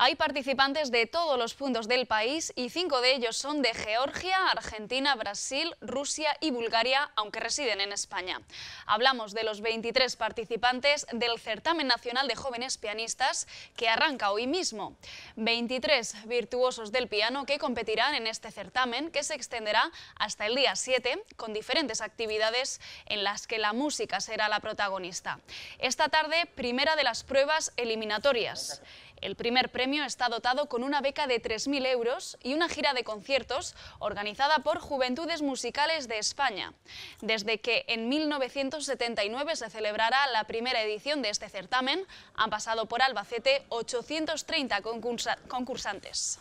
Hay participantes de todos los puntos del país y cinco de ellos son de Georgia, Argentina, Brasil, Rusia y Bulgaria, aunque residen en España. Hablamos de los 23 participantes del Certamen Nacional de Jóvenes Pianistas que arranca hoy mismo. 23 virtuosos del piano que competirán en este certamen que se extenderá hasta el día 7 con diferentes actividades en las que la música será la protagonista. Esta tarde, primera de las pruebas eliminatorias. El primer premio está dotado con una beca de 3.000 euros y una gira de conciertos organizada por Juventudes Musicales de España, desde que en 1979 se celebrará la primera edición de este certamen, han pasado por Albacete 830 concursantes.